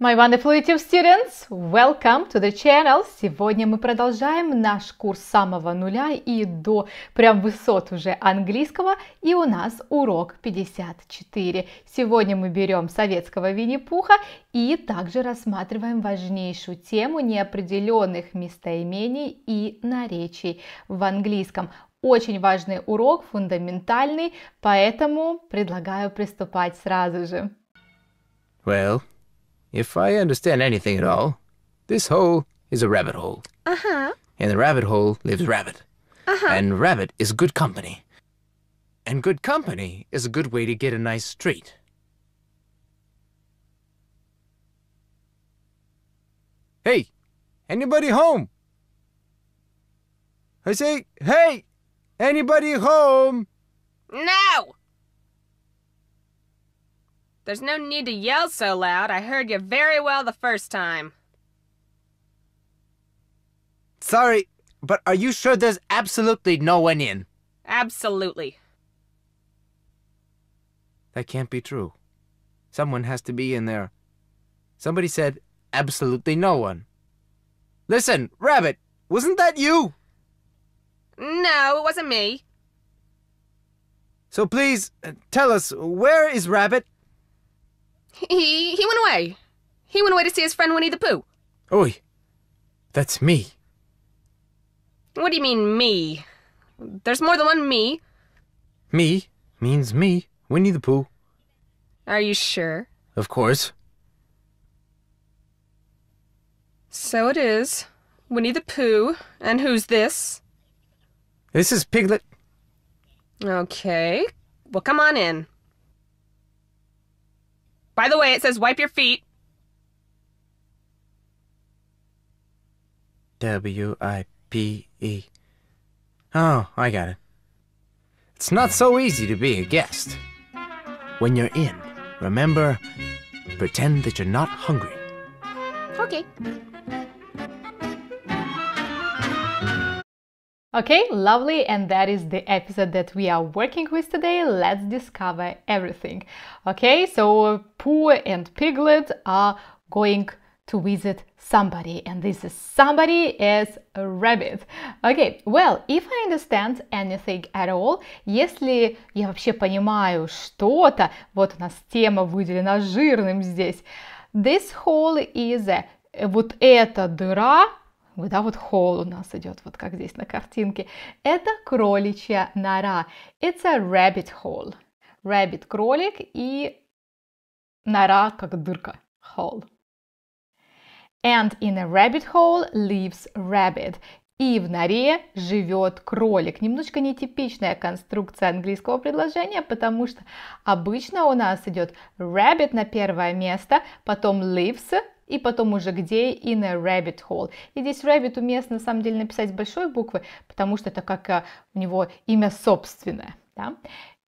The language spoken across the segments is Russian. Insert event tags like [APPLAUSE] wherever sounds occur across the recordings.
My wonderful YouTube students, welcome to the channel! Сегодня мы продолжаем наш курс с самого нуля и до прям высот уже английского, и у нас урок 54. Сегодня мы берем советского Винни-Пуха и также рассматриваем важнейшую тему неопределенных местоимений и наречий в английском. Очень важный урок, фундаментальный, поэтому предлагаю приступать сразу же. Well, If I understand anything at all, this hole is a rabbit hole. Uh huh. In the rabbit hole lives Rabbit. Uh huh. And Rabbit is good company. And good company is a good way to get a nice treat. Hey, anybody home? I say, hey, anybody home? No! There's no need to yell so loud. I heard you very well the first time. Sorry, but are you sure there's absolutely no one in? Absolutely. That can't be true. Someone has to be in there. Somebody said absolutely no one. Listen, Rabbit, wasn't that you? No, it wasn't me. So please, uh, tell us, where is Rabbit? He he went away. He went away to see his friend Winnie the Pooh. Oi, that's me. What do you mean, me? There's more than one me. Me means me, Winnie the Pooh. Are you sure? Of course. So it is. Winnie the Pooh. And who's this? This is Piglet. Okay. Well, come on in. By the way, it says wipe your feet. W I P E. Oh, I got it. It's not so easy to be a guest. When you're in, remember, pretend that you're not hungry. Okay. Okay, lovely, and that is the episode that we are working with today. Let's discover everything. Okay, so Pooh and Piglet are going to visit somebody, and this is somebody is a rabbit. Okay, well, if I understand anything at all, если я вообще понимаю что-то, вот у нас тема выделена жирным здесь, this hole is a, вот эта дыра да, вот холл у нас идет, вот как здесь на картинке. Это кроличья нора. It's a rabbit hole. Rabbit – кролик и нора как дырка. Hole. And in a rabbit hole lives rabbit. И в норе живет кролик. Немножко нетипичная конструкция английского предложения, потому что обычно у нас идет rabbit на первое место, потом lives, и потом уже где in a rabbit hole. И здесь rabbit уместно на самом деле написать большой буквы, потому что это как э, у него имя собственное. Да?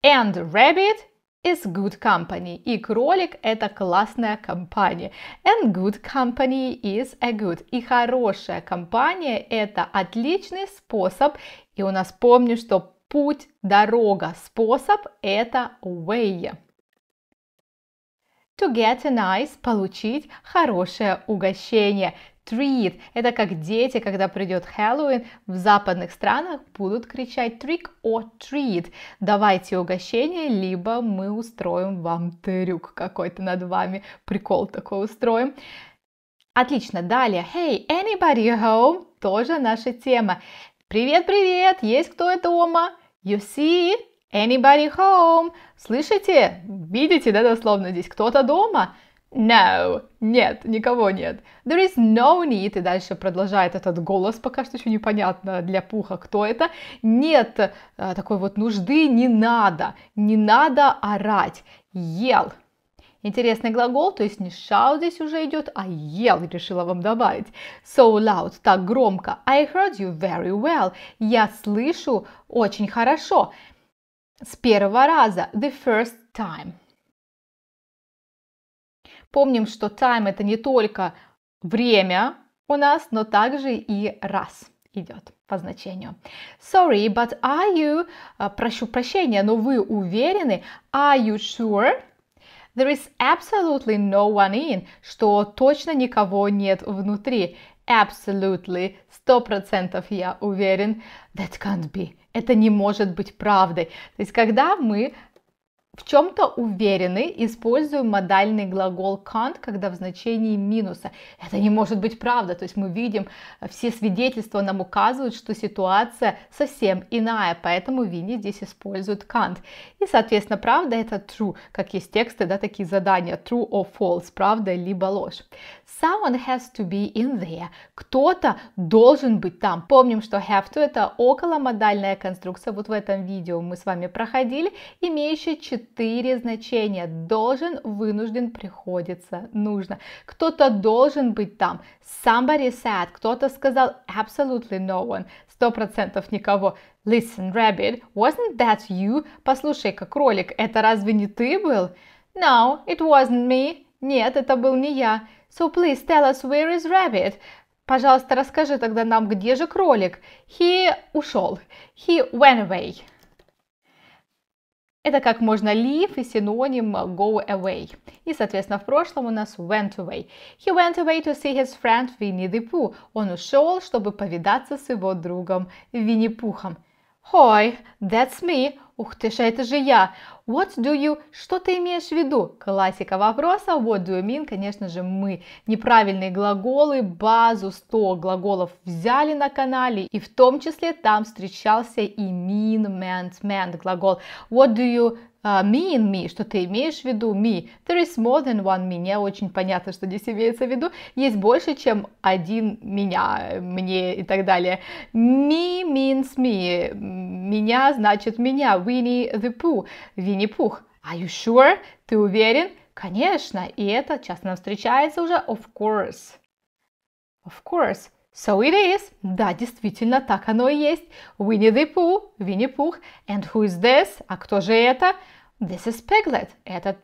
And rabbit is good company. И кролик – это классная компания. And good company is a good. И хорошая компания – это отличный способ. И у нас помню, что путь, дорога, способ – это way. To get a nice – получить хорошее угощение. Treat – это как дети, когда придет Хэллоуин, в западных странах будут кричать trick or treat. Давайте угощение, либо мы устроим вам трюк какой-то над вами, прикол такой устроим. Отлично, далее. Hey, anybody home? Тоже наша тема. Привет, привет, есть кто это дома? You see? Anybody home? Слышите? Видите, да, дословно здесь кто-то дома? No, нет, никого нет. There is no need, и дальше продолжает этот голос, пока что еще непонятно для пуха, кто это. Нет э, такой вот нужды, не надо, не надо орать. Ел. Интересный глагол, то есть не shout здесь уже идет, а ел, решила вам добавить. So loud, так громко. I heard you very well. Я слышу очень Хорошо. С первого раза. The first time. Помним, что time это не только время у нас, но также и раз идет по значению. Sorry, but are you... Э, прошу прощения, но вы уверены? Are you sure? There is absolutely no one in, что точно никого нет внутри. Absolutely, сто процентов я уверен. That can't be это не может быть правдой. То есть, когда мы в чем-то уверены, используем модальный глагол can't, когда в значении минуса. Это не может быть правда, то есть мы видим, э, все свидетельства нам указывают, что ситуация совсем иная, поэтому Винни здесь использует can't. И, соответственно, правда это true, как есть тексты, да, такие задания true or false, правда либо ложь. Someone has to be in there. Кто-то должен быть там. Помним, что have to это околомодальная конструкция. Вот в этом видео мы с вами проходили, имеющая 4 четыре значения. Должен, вынужден, приходится, нужно. Кто-то должен быть там. Somebody said. Кто-то сказал absolutely no one. Сто процентов никого. Listen, rabbit, wasn't that you? Послушай, как кролик, это разве не ты был? No, it wasn't me. Нет, это был не я. So please tell us where is rabbit? Пожалуйста, расскажи тогда нам, где же кролик? He ушел. He went away. Это как можно leave и синоним go away. И, соответственно, в прошлом у нас went away. He went away to see his friend Winnie-the-Pooh. Он ушел, чтобы повидаться с его другом Винни-Пухом. Hoi, that's me. Ух ты ж, а это же я. What do you... Что ты имеешь в виду? Классика вопроса. What do you mean? Конечно же, мы неправильные глаголы, базу 100 глаголов взяли на канале, и в том числе там встречался и mean, meant, meant глагол. What do you uh, mean me, что ты имеешь в виду me. There is more than one me, не очень понятно, что здесь имеется в виду. Есть больше, чем один меня, мне и так далее. Me means me, меня значит меня винни the Pooh, Винни-Пух. Are you sure? Ты уверен? Конечно, и это часто нам встречается уже of course. Of course. So it is. Да, действительно, так оно и есть. Winnie the Pooh, Винни-Пух. And who is this? А кто же это? This is Piglet. Это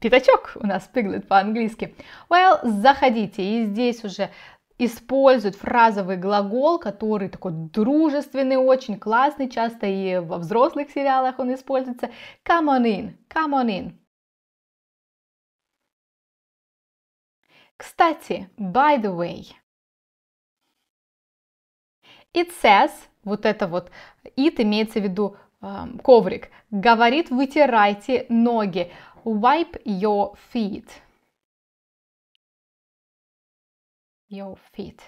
пятачок у нас Piglet по-английски. Well, заходите, и здесь уже используют фразовый глагол, который такой дружественный, очень классный, часто и во взрослых сериалах он используется. Come on in, come on in. Кстати, by the way, it says, вот это вот, it имеется в виду эм, коврик, говорит, вытирайте ноги, wipe your feet – your feet.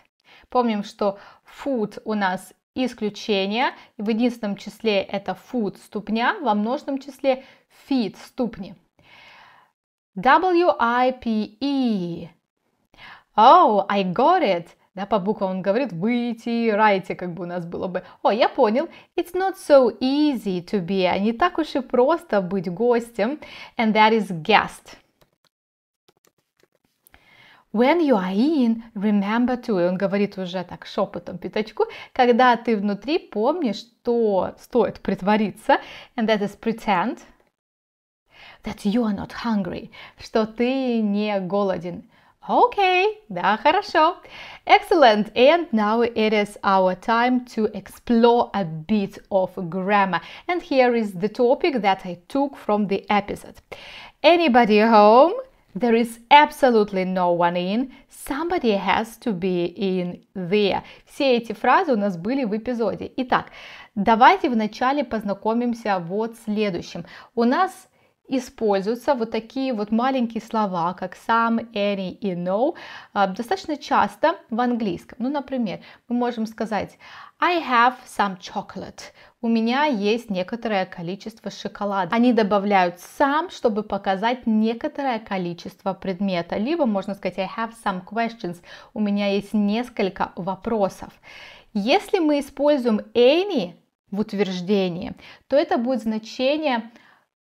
Помним, что foot у нас исключение. В единственном числе это foot – ступня, во множном числе feet – ступни. W-I-P-E. Oh, I got it. Да, по буквам он говорит вытирайте, как бы у нас было бы. О, я понял. It's not so easy to be. А не так уж и просто быть гостем. And that is guest. When you are in, remember to. И он говорит уже так шепотом, пятачку, когда ты внутри, помни, что стоит притвориться. And that is pretend that you are not hungry, что ты не голоден. Okay, да, хорошо. Excellent. And now it is our time to explore a bit of grammar. And here is the topic that I took from the episode. Anybody home? There is absolutely no one in. Somebody has to be in there. Все эти фразы у нас были в эпизоде. Итак, давайте вначале познакомимся вот с следующим. У нас используются вот такие вот маленькие слова, как some, any и no, а, достаточно часто в английском. Ну, например, мы можем сказать I have some chocolate. У меня есть некоторое количество шоколада. Они добавляют some, чтобы показать некоторое количество предмета. Либо можно сказать I have some questions. У меня есть несколько вопросов. Если мы используем any в утверждении, то это будет значение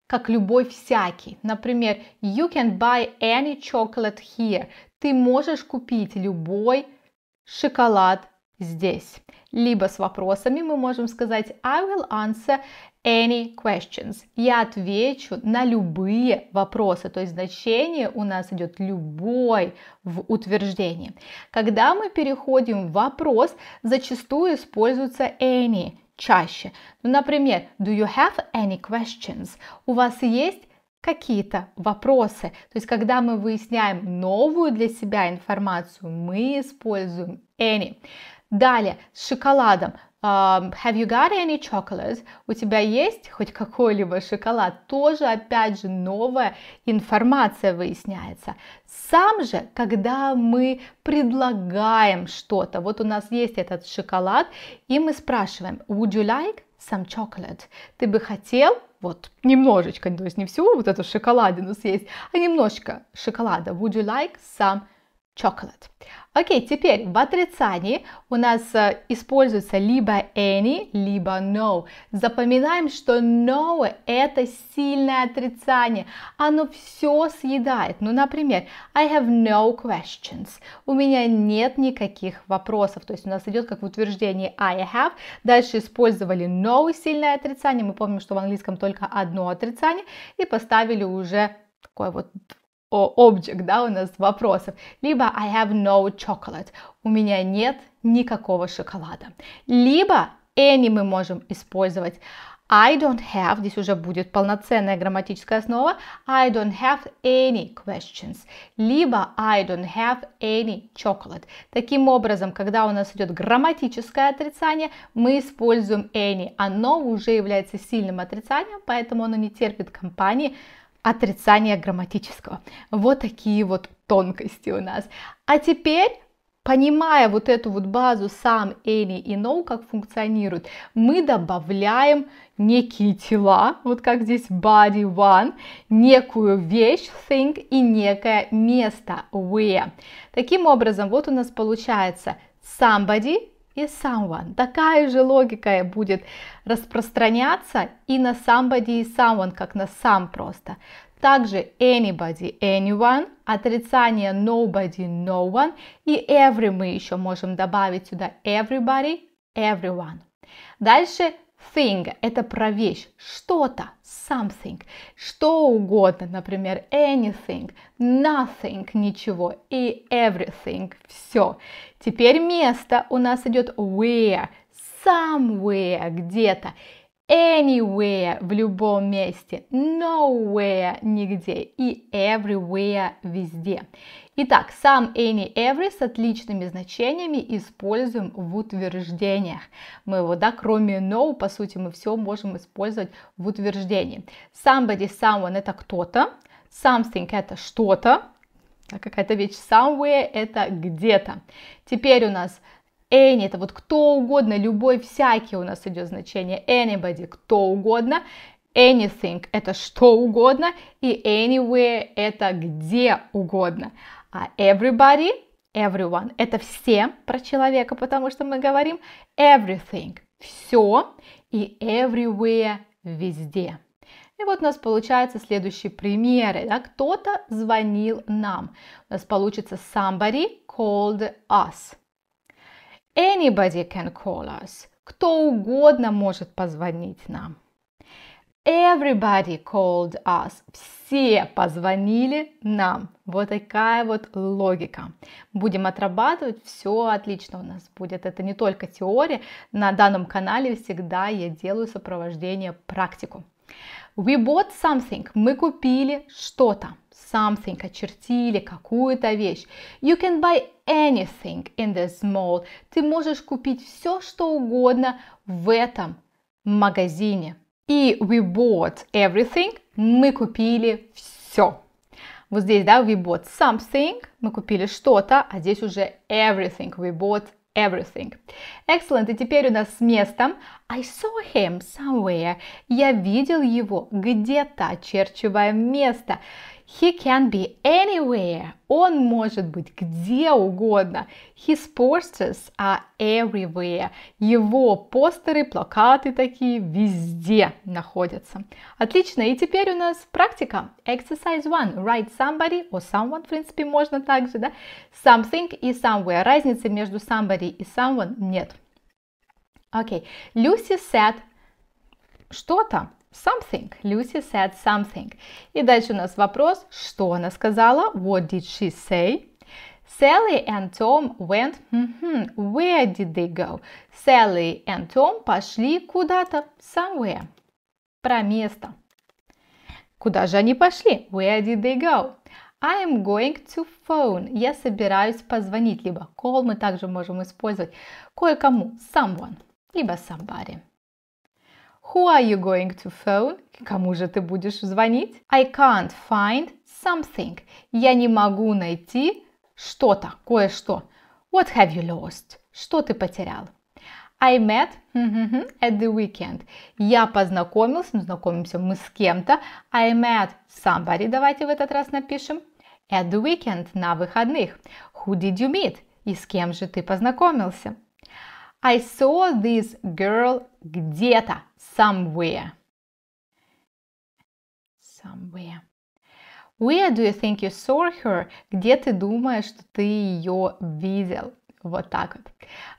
как любой всякий. Например, you can buy any chocolate here. Ты можешь купить любой шоколад здесь. Либо с вопросами мы можем сказать I will answer any questions. Я отвечу на любые вопросы. То есть значение у нас идет любой в утверждении. Когда мы переходим в вопрос, зачастую используется any чаще. Ну, например, do you have any questions? У вас есть какие-то вопросы. То есть, когда мы выясняем новую для себя информацию, мы используем any. Далее, с шоколадом have you got any chocolates? У тебя есть хоть какой-либо шоколад? Тоже, опять же, новая информация выясняется. Сам же, когда мы предлагаем что-то, вот у нас есть этот шоколад, и мы спрашиваем, would you like some chocolate? Ты бы хотел вот немножечко, то есть не всю вот эту шоколадину съесть, а немножко шоколада. Would you like some chocolate. Окей, теперь в отрицании у нас э, используется либо any, либо no. Запоминаем, что no это сильное отрицание, оно все съедает. Ну, например, I have no questions. У меня нет никаких вопросов. То есть у нас идет как в утверждении I have. Дальше использовали no сильное отрицание. Мы помним, что в английском только одно отрицание и поставили уже такое вот object, да, у нас вопросов. Либо I have no chocolate, у меня нет никакого шоколада. Либо any мы можем использовать I don't have, здесь уже будет полноценная грамматическая основа, I don't have any questions, либо I don't have any chocolate. Таким образом, когда у нас идет грамматическое отрицание, мы используем any. Оно уже является сильным отрицанием, поэтому оно не терпит компании отрицания грамматического. Вот такие вот тонкости у нас. А теперь Понимая вот эту вот базу сам, any и no, как функционируют, мы добавляем некие тела, вот как здесь body one, некую вещь thing и некое место where. Таким образом, вот у нас получается somebody и someone. Такая же логика будет распространяться и на somebody и someone, как на сам просто. Также anybody, anyone, отрицание nobody, no one и every мы еще можем добавить сюда everybody, everyone. Дальше thing – это про вещь, что-то, something, что угодно, например, anything, nothing – ничего и everything – все. Теперь место у нас идет where, somewhere, где-то, anywhere, в любом месте, nowhere, нигде и everywhere, везде. Итак, сам any, every с отличными значениями используем в утверждениях. Мы его, да, кроме no, по сути, мы все можем использовать в утверждении. Somebody, someone – это кто-то, something – это что-то, а какая-то вещь. Somewhere – это где-то. Теперь у нас any – это вот кто угодно, любой, всякий у нас идет значение. Anybody – кто угодно. Anything – это что угодно. И anywhere – это где угодно. А everybody – everyone – это все про человека, потому что мы говорим everything – все и everywhere – везде. И вот у нас получается следующие примеры. Да? Кто-то звонил нам. У нас получится somebody called us. Anybody can call us. Кто угодно может позвонить нам. Everybody called us. Все позвонили нам. Вот такая вот логика. Будем отрабатывать, все отлично у нас будет. Это не только теория. На данном канале всегда я делаю сопровождение практику. We bought something. Мы купили что-то. Something. Очертили какую-то вещь. You can buy anything in this mall. Ты можешь купить все, что угодно в этом магазине. И we bought everything. Мы купили все. Вот здесь, да, we bought something, мы купили что-то, а здесь уже everything, we bought everything. Excellent. И теперь у нас с местом I saw him somewhere. Я видел его где-то, очерчиваем место. He can be anywhere. Он может быть где угодно. His posters are everywhere. Его постеры, плакаты такие везде находятся. Отлично. И теперь у нас практика. Exercise one. Write somebody or someone, в принципе, можно также, да? Something и somewhere. Разницы между somebody и someone нет. Окей. Okay. Люси said что-то something. Lucy said something. И дальше у нас вопрос, что она сказала? What did she say? Sally and Tom went. Mm-hmm. Where did they go? Sally and Tom пошли куда-то. Somewhere. Про место. Куда же они пошли? Where did they go? I am going to phone. Я собираюсь позвонить. Либо call мы также можем использовать кое-кому. Someone. Либо somebody. Who are you going to phone? Кому же ты будешь звонить? I can't find something. Я не могу найти что-то, кое-что. What have you lost? Что ты потерял? I met at the weekend. Я познакомился, ну, знакомимся мы с кем-то. I met somebody, давайте в этот раз напишем. At the weekend, на выходных. Who did you meet? И с кем же ты познакомился? I saw this girl где-то somewhere. Somewhere. Where do you think you saw her? Где ты думаешь, что ты ее видел? Вот так вот.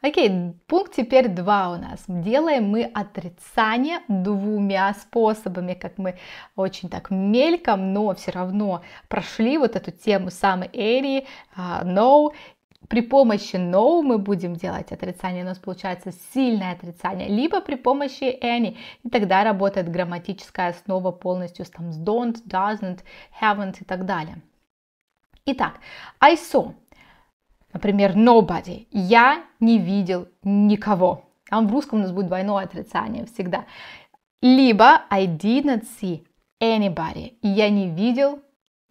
Окей, пункт теперь два у нас. Делаем мы отрицание двумя способами, как мы очень так мельком, но все равно прошли вот эту тему самой Эри, uh, а, no, при помощи no мы будем делать отрицание, у нас получается сильное отрицание, либо при помощи any, и тогда работает грамматическая основа полностью с там с don't, doesn't, haven't и так далее. Итак, I saw, например, nobody, я не видел никого. Там в русском у нас будет двойное отрицание всегда. Либо I did not see anybody, я не видел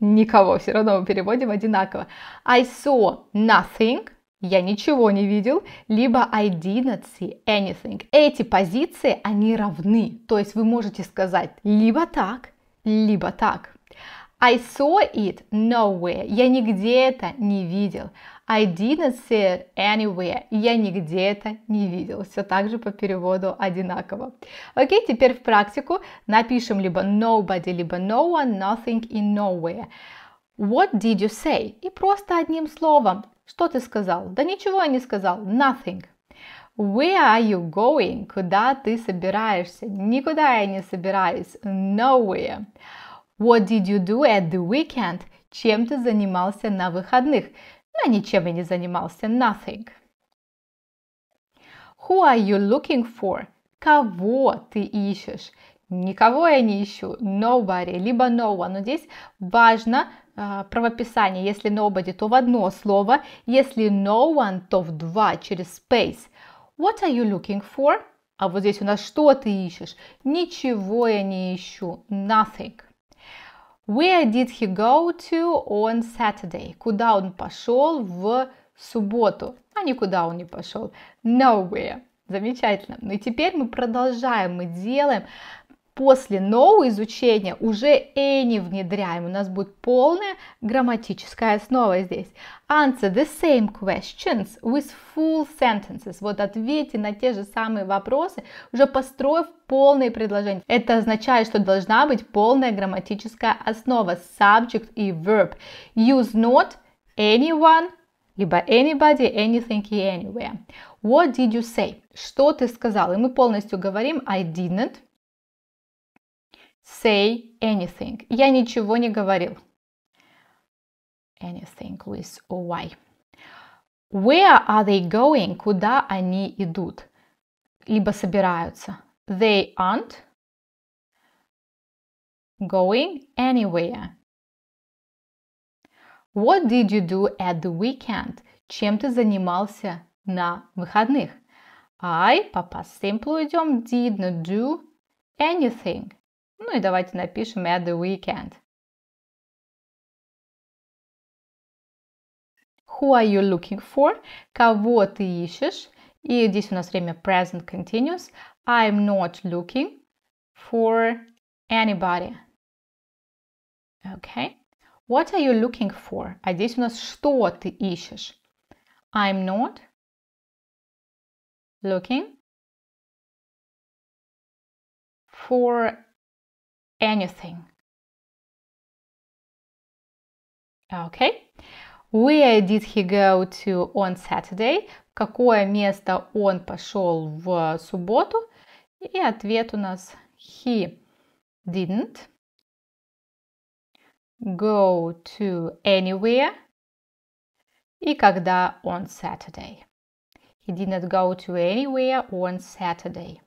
никого, все равно мы переводим одинаково. I saw nothing, я ничего не видел, либо I didn't see anything. Эти позиции, они равны, то есть вы можете сказать либо так, либо так. I saw it nowhere, я нигде это не видел. I didn't see it anywhere. Я нигде это не видел. Все так же по переводу одинаково. Окей, теперь в практику напишем либо nobody, либо no one, nothing и nowhere. What did you say? И просто одним словом. Что ты сказал? Да ничего я не сказал. Nothing. Where are you going? Куда ты собираешься? Никуда я не собираюсь. Nowhere. What did you do at the weekend? Чем ты занимался на выходных? но ничем я не занимался, nothing. Who are you looking for? Кого ты ищешь? Никого я не ищу, nobody, либо no one. Но здесь важно э, правописание. Если nobody, то в одно слово. Если no one, то в два, через space. What are you looking for? А вот здесь у нас что ты ищешь? Ничего я не ищу, nothing. Where did he go to on Saturday? Куда он пошел в субботу? А никуда он не пошел. Nowhere. Замечательно. Ну и теперь мы продолжаем, мы делаем после нового изучения уже any «э» внедряем. У нас будет полная грамматическая основа здесь. Answer the same questions with full sentences. Вот ответьте на те же самые вопросы, уже построив полные предложения. Это означает, что должна быть полная грамматическая основа, subject и verb. Use not, anyone, либо anybody, anything и anywhere. What did you say? Что ты сказал? И мы полностью говорим I didn't, say anything. Я ничего не говорил. Anything with why? Where are they going? Куда они идут? Либо собираются. They aren't going anywhere. What did you do at the weekend? Чем ты занимался на выходных? I по past simple идем. Did not do anything. Ну и давайте напишем at the weekend. Who are you looking for? Кого ти ищешь? И здесь у нас время present continuous. I'm not looking for anybody. Okay. What are you looking for? А здесь у нас что ты ищешь? I'm not looking for anything. Okay. Where did he go to on Saturday? какое место он пошел в субботу? И ответ у нас he didn't go to anywhere. И когда on Saturday? He didn't go to anywhere on Saturday.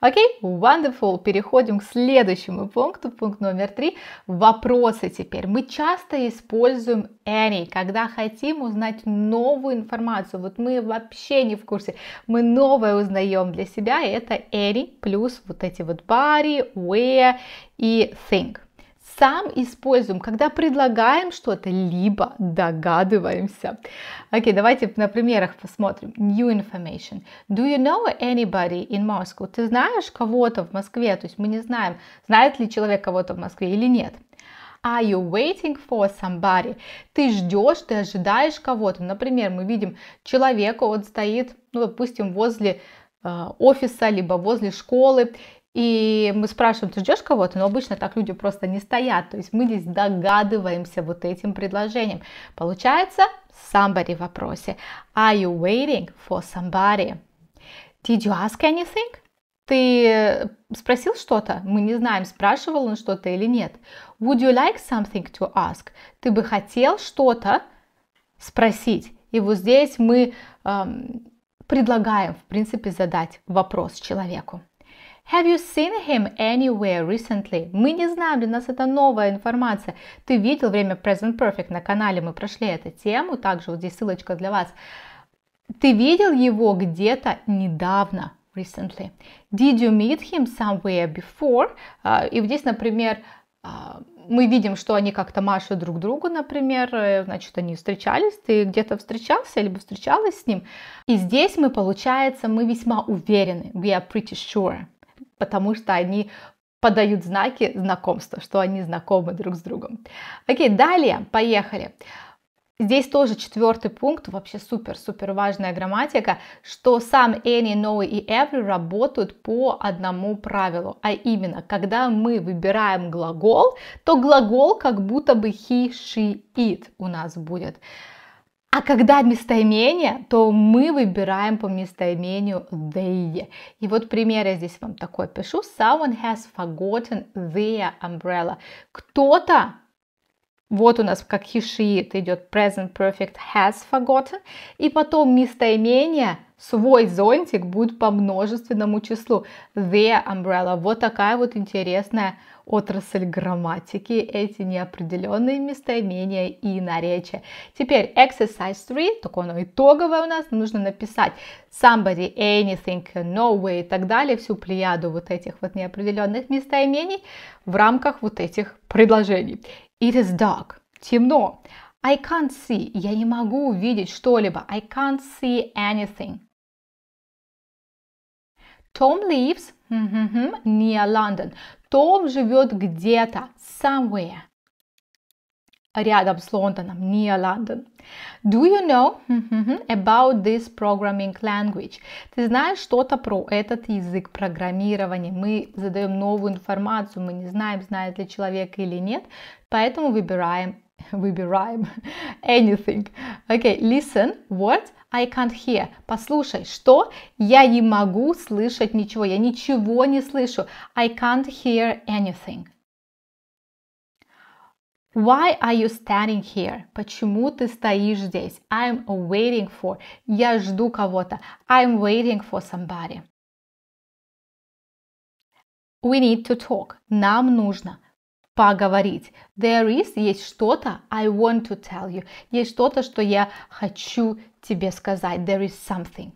Окей, okay, wonderful. Переходим к следующему пункту, пункт номер три. Вопросы теперь. Мы часто используем any, когда хотим узнать новую информацию. Вот мы вообще не в курсе. Мы новое узнаем для себя, и это any плюс вот эти вот body, where и think сам используем, когда предлагаем что-то, либо догадываемся. Окей, okay, давайте на примерах посмотрим. New information. Do you know anybody in Moscow? Ты знаешь кого-то в Москве? То есть мы не знаем, знает ли человек кого-то в Москве или нет. Are you waiting for somebody? Ты ждешь, ты ожидаешь кого-то. Например, мы видим человека, он стоит, ну, допустим, возле э, офиса, либо возле школы, и мы спрашиваем, ты ждешь кого-то? Но обычно так люди просто не стоят. То есть мы здесь догадываемся вот этим предложением. Получается somebody в вопросе. Are you waiting for somebody? Did you ask anything? Ты э, спросил что-то? Мы не знаем, спрашивал он что-то или нет. Would you like something to ask? Ты бы хотел что-то спросить? И вот здесь мы эм, предлагаем, в принципе, задать вопрос человеку. Have you seen him anywhere recently? Мы не знаем, для нас это новая информация. Ты видел время Present Perfect на канале, мы прошли эту тему, также вот здесь ссылочка для вас. Ты видел его где-то недавно, recently. Did you meet him somewhere before? Uh, и здесь, например, uh, мы видим, что они как-то машут друг другу, например, э, значит, они встречались, ты где-то встречался, либо встречалась с ним. И здесь мы, получается, мы весьма уверены. We are pretty sure потому что они подают знаки знакомства, что они знакомы друг с другом. Окей, далее, поехали. Здесь тоже четвертый пункт, вообще супер-супер важная грамматика, что сам any, no и every работают по одному правилу, а именно, когда мы выбираем глагол, то глагол как будто бы he, she, it у нас будет. А когда местоимение, то мы выбираем по местоимению they. И вот пример я здесь вам такой пишу. Someone has forgotten their umbrella. Кто-то вот у нас как he, she, идет present perfect has forgotten. И потом местоимение – свой зонтик будет по множественному числу. The umbrella. Вот такая вот интересная отрасль грамматики, эти неопределенные местоимения и наречия. Теперь exercise 3, такое оно итоговое у нас, нужно написать somebody, anything, no way и так далее, всю плеяду вот этих вот неопределенных местоимений в рамках вот этих предложений. It is dark, темно. I can't see, я не могу увидеть что-либо. I can't see anything. Tom lives near London. Том живет где-то, somewhere, рядом с Лондоном, near London. Do you know about this programming language? Ты знаешь что-то про этот язык программирования? Мы задаем новую информацию, мы не знаем, знает ли человек или нет, поэтому выбираем [LAUGHS] be rhyme, [LAUGHS] anything. Okay, listen, what? I can't hear. Послушай, что? Я не могу слышать ничего, я ничего не слышу. I can't hear anything. Why are you standing here? Почему ты стоишь здесь? I'm waiting for. Я жду кого-то. I'm waiting for somebody. We need to talk. Нам нужно поговорить. There is есть что-то I want to tell you. Есть что-то, что я хочу тебе сказать. There is something.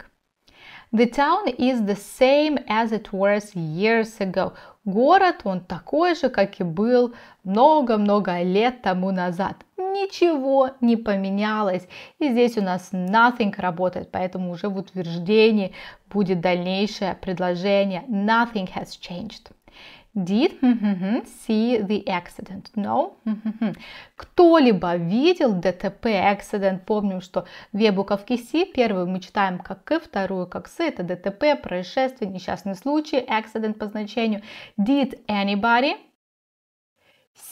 The town is the same as it was years ago. Город, он такой же, как и был много-много лет тому назад. Ничего не поменялось. И здесь у нас nothing работает, поэтому уже в утверждении будет дальнейшее предложение. Nothing has changed. Did see the accident? No. Кто-либо видел ДТП, accident? Помним, что две буковки C. Первую мы читаем как К, вторую как С. Это ДТП, происшествие, несчастный случай, accident по значению. Did anybody?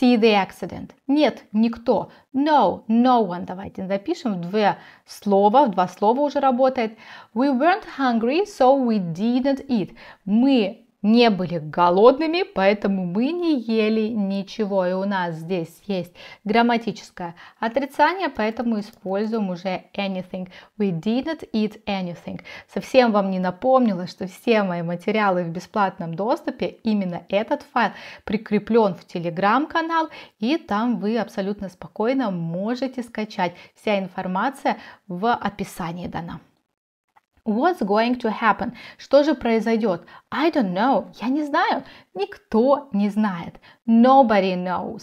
see the accident. Нет, никто. No, no one. Давайте запишем в два слова, в два слова уже работает. We weren't hungry, so we didn't eat. Мы не были голодными, поэтому мы не ели ничего. И у нас здесь есть грамматическое отрицание, поэтому используем уже anything. We didn't eat anything. Совсем вам не напомнила, что все мои материалы в бесплатном доступе, именно этот файл прикреплен в телеграм-канал, и там вы абсолютно спокойно можете скачать. Вся информация в описании дана. What's going to happen? Что же произойдет? I don't know. Я не знаю. Никто не знает. Nobody knows.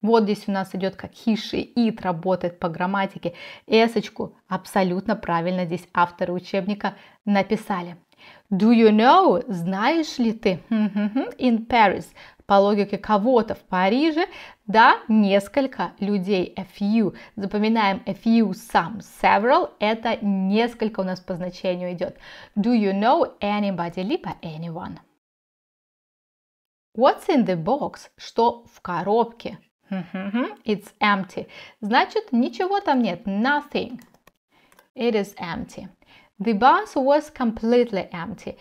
Вот здесь у нас идет как he, she, it работает по грамматике. Эсочку абсолютно правильно здесь авторы учебника написали. Do you know? Знаешь ли ты? In Paris по логике кого-то в Париже, да, несколько людей, a few. Запоминаем a few, some, several, это несколько у нас по значению идет. Do you know anybody, либо anyone? What's in the box? Что в коробке? It's empty. Значит, ничего там нет. Nothing. It is empty. The bus was completely empty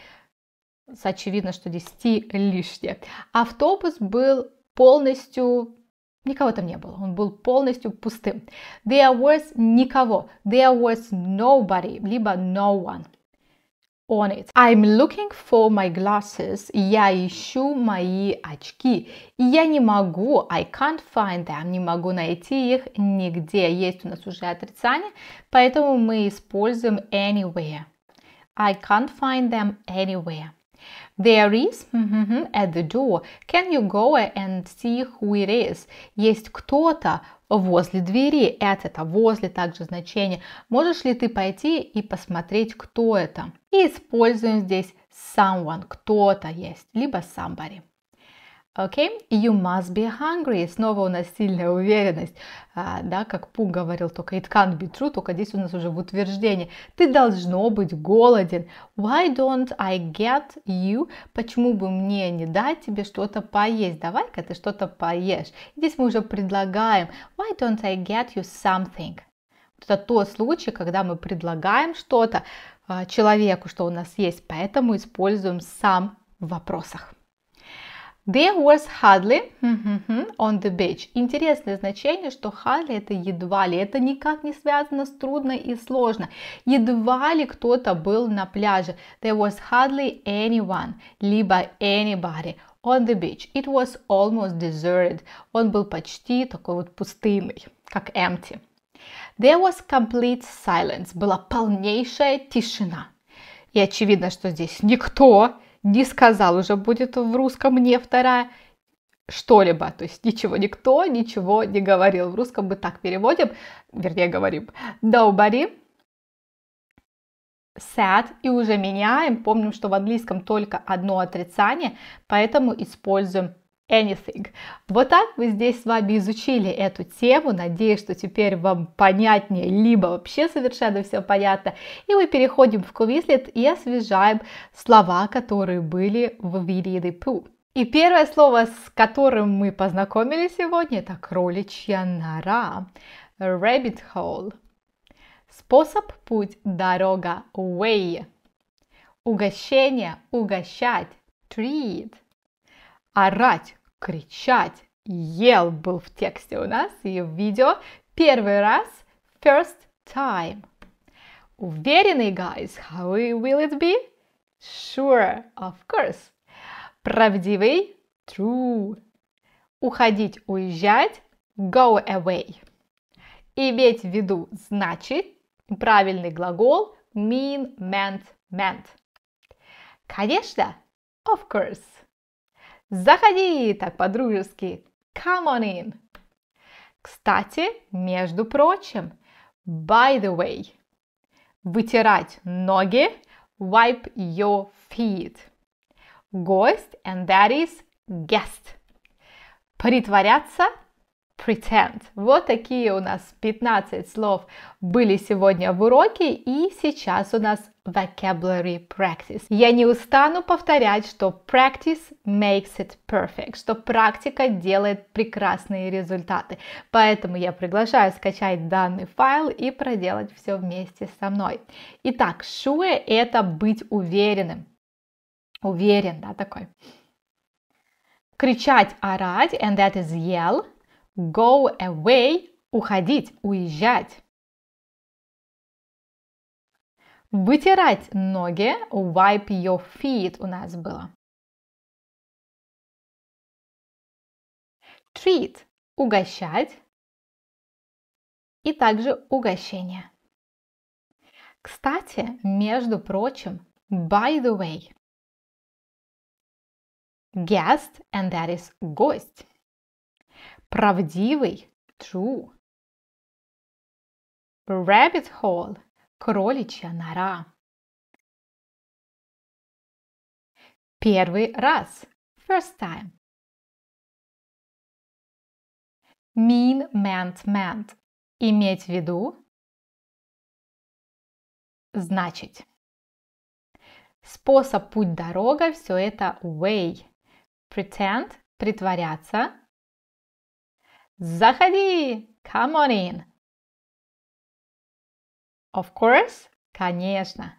очевидно, что 10 лишнее. Автобус был полностью Никого там не было. Он был полностью пустым. There was никого. There was nobody, либо no one on it. I'm looking for my glasses. Я ищу мои очки. я не могу, I can't find them, не могу найти их нигде. Есть у нас уже отрицание, поэтому мы используем anywhere. I can't find them anywhere. There is mm -hmm, at the door. Can you go and see who it is? Есть кто-то возле двери. At это возле также значение. Можешь ли ты пойти и посмотреть, кто это? И используем здесь someone, кто-то есть, либо somebody. Okay? You must be hungry. Снова у нас сильная уверенность. А, да, как Пу говорил, только it can't be true, только здесь у нас уже в утверждении. Ты должно быть голоден. Why don't I get you? Почему бы мне не дать тебе что-то поесть? Давай-ка ты что-то поешь. Здесь мы уже предлагаем. Why don't I get you something? Это тот случай, когда мы предлагаем что-то а, человеку, что у нас есть, поэтому используем сам в вопросах. There was hardly on the beach. Интересное значение, что hardly это едва ли. Это никак не связано с трудно и сложно. Едва ли кто-то был на пляже. There was hardly anyone, либо anybody on the beach. It was almost deserted. Он был почти такой вот пустынный, как empty. There was complete silence. Была полнейшая тишина. И очевидно, что здесь никто не сказал, уже будет в русском не вторая, что-либо, то есть ничего никто ничего не говорил. В русском мы так переводим, вернее говорим, nobody sad и уже меняем. Помним, что в английском только одно отрицание, поэтому используем anything. Вот так мы здесь с вами изучили эту тему. Надеюсь, что теперь вам понятнее, либо вообще совершенно все понятно. И мы переходим в Quizlet и освежаем слова, которые были в Winnie the И первое слово, с которым мы познакомились сегодня, это кроличья нора, rabbit hole. Способ, путь, дорога, way. Угощение, угощать, treat. Орать, кричать. Yell был в тексте у нас и в видео. Первый раз, first time. Уверены, guys, how will it be? Sure, of course. Правдивый, true. Уходить, уезжать, go away. Иметь в виду значит, правильный глагол mean, meant, meant. Конечно, of course. Заходи, так по-дружески. Come on in. Кстати, между прочим, by the way, вытирать ноги, wipe your feet. Гость, and that is guest. Притворяться – pretend. Вот такие у нас 15 слов были сегодня в уроке, и сейчас у нас vocabulary practice. Я не устану повторять, что practice makes it perfect, что практика делает прекрасные результаты. Поэтому я приглашаю скачать данный файл и проделать все вместе со мной. Итак, sure – это быть уверенным. Уверен, да, такой. Кричать, орать, and that is yell – Go away – уходить, уезжать. Вытирать ноги – wipe your feet у нас было. Treat – угощать. И также угощение. Кстати, между прочим, by the way – guest and that is гость. Правдивый. True. Rabbit hole. Кроличья нора. Первый раз. First time. Mean meant meant. Иметь в виду. Значить. Способ, путь, дорога – все это way. Pretend – притворяться, Заходи! Come on in! Of course, конечно.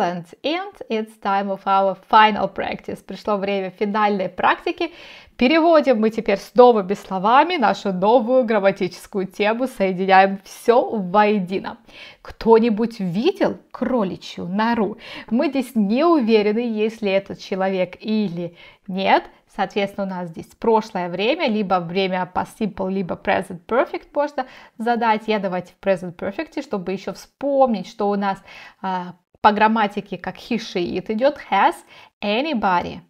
excellent, and it's time of our final practice. Пришло время финальной практики. Переводим мы теперь снова без словами нашу новую грамматическую тему, соединяем все воедино. Кто-нибудь видел кроличью нору? Мы здесь не уверены, есть ли этот человек или нет. Соответственно, у нас здесь прошлое время, либо время past simple, либо present perfect можно задать. Я давайте в present perfect, чтобы еще вспомнить, что у нас а, по грамматике, как he, she, it идет has anybody.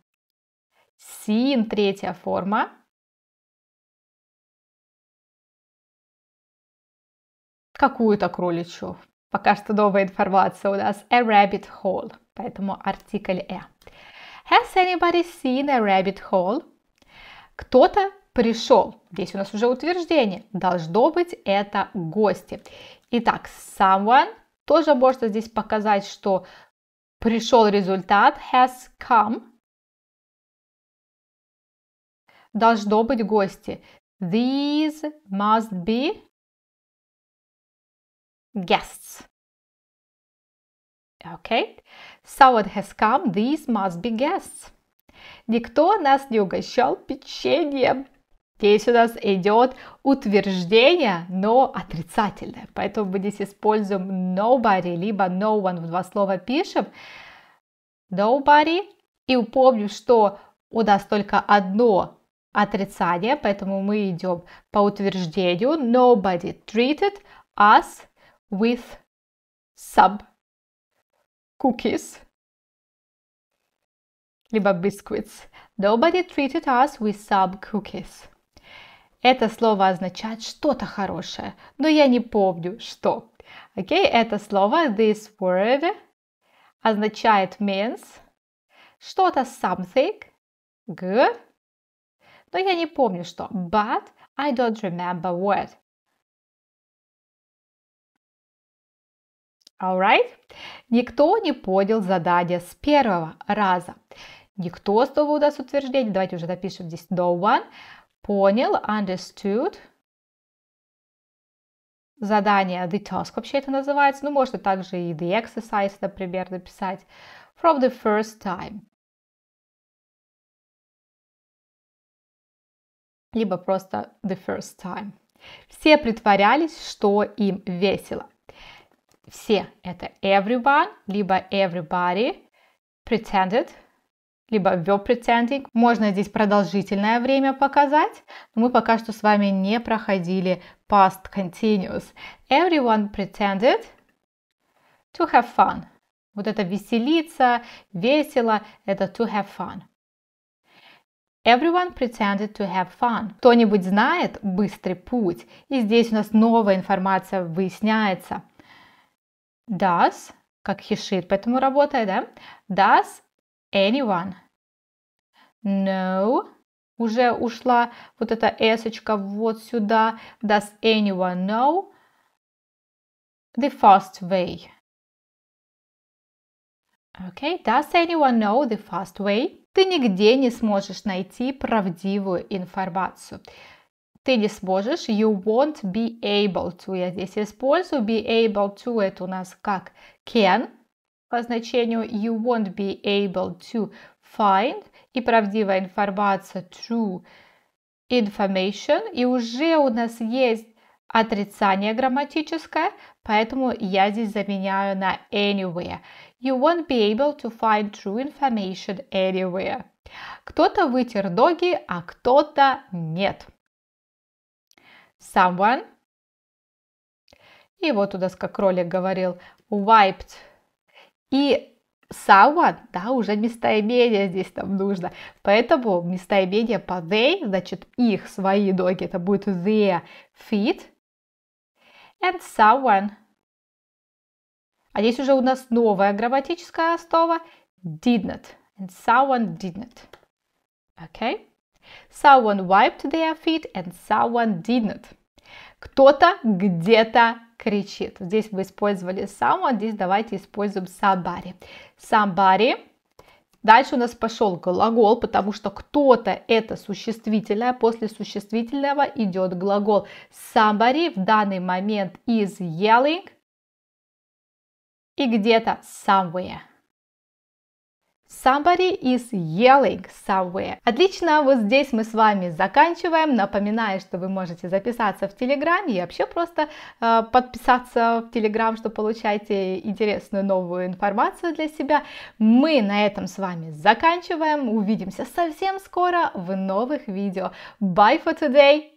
Seen третья форма. Какую-то кроличью. Пока что новая информация у нас a rabbit hole, поэтому артикль a. «э». Has anybody seen a rabbit hole? Кто-то пришел. Здесь у нас уже утверждение. Должно быть это гости. Итак, someone тоже можно здесь показать, что пришел результат has come. Должно быть гости. These must be guests. Okay? Someone has come. These must be guests. Никто нас не угощал печеньем. Здесь у нас идет утверждение, но отрицательное. Поэтому мы здесь используем nobody, либо no one в два слова пишем. Nobody. И упомню, что у нас только одно отрицание, поэтому мы идем по утверждению. Nobody treated us with sub cookies, либо biscuits. Nobody treated us with sub cookies. Это слово означает что-то хорошее, но я не помню, что. Окей, okay? это слово this word означает means что-то something good, но я не помню что. But I don't remember what. Alright? Никто не понял задание с первого раза. Никто 100 удастся утверждение. Давайте уже допишем здесь no one. Понял, understood. Задание, the task вообще это называется. Ну, можно также и the exercise, например, написать. From the first time. Либо просто the first time. Все притворялись, что им весело. Все это everyone, либо everybody, pretended, либо verb pretending. Можно здесь продолжительное время показать, но мы пока что с вами не проходили past continuous. Everyone pretended to have fun. Вот это веселиться, весело, это to have fun. Everyone pretended to have fun. Кто-нибудь знает быстрый путь? И здесь у нас новая информация выясняется. Does, как хишит, поэтому работает, да? Does anyone. No. Уже ушла вот эта s вот сюда. Does anyone know the fast way? Okay, does anyone know the fast way? Ты нигде не сможешь найти правдивую информацию. Ты не сможешь, you won't be able to. Я здесь использую be able to, это у нас как can, по значению you won't be able to find и правдивая информация true information. И уже у нас есть отрицание грамматическое, поэтому я здесь заменяю на anywhere. You won't be able to find true information anywhere. Кто-то вытер доги, а кто-то нет. Someone. И вот у нас, как ролик говорил, wiped и someone, да, уже местоимение здесь там нужно. Поэтому местоимение по they, значит, их, свои ноги, это будет their feet. And someone. А здесь уже у нас новая грамматическая основа did not. And someone did not. Okay? Someone wiped their feet and someone did not. Кто-то где-то кричит. Здесь вы использовали someone, здесь давайте используем somebody. Somebody. Дальше у нас пошел глагол, потому что кто-то это существительное, после существительного идет глагол. Somebody в данный момент is yelling и где-то somewhere. Somebody is yelling somewhere. Отлично, вот здесь мы с вами заканчиваем. Напоминаю, что вы можете записаться в Телеграм и вообще просто э, подписаться в Телеграм, что получаете интересную новую информацию для себя. Мы на этом с вами заканчиваем. Увидимся совсем скоро в новых видео. Bye for today!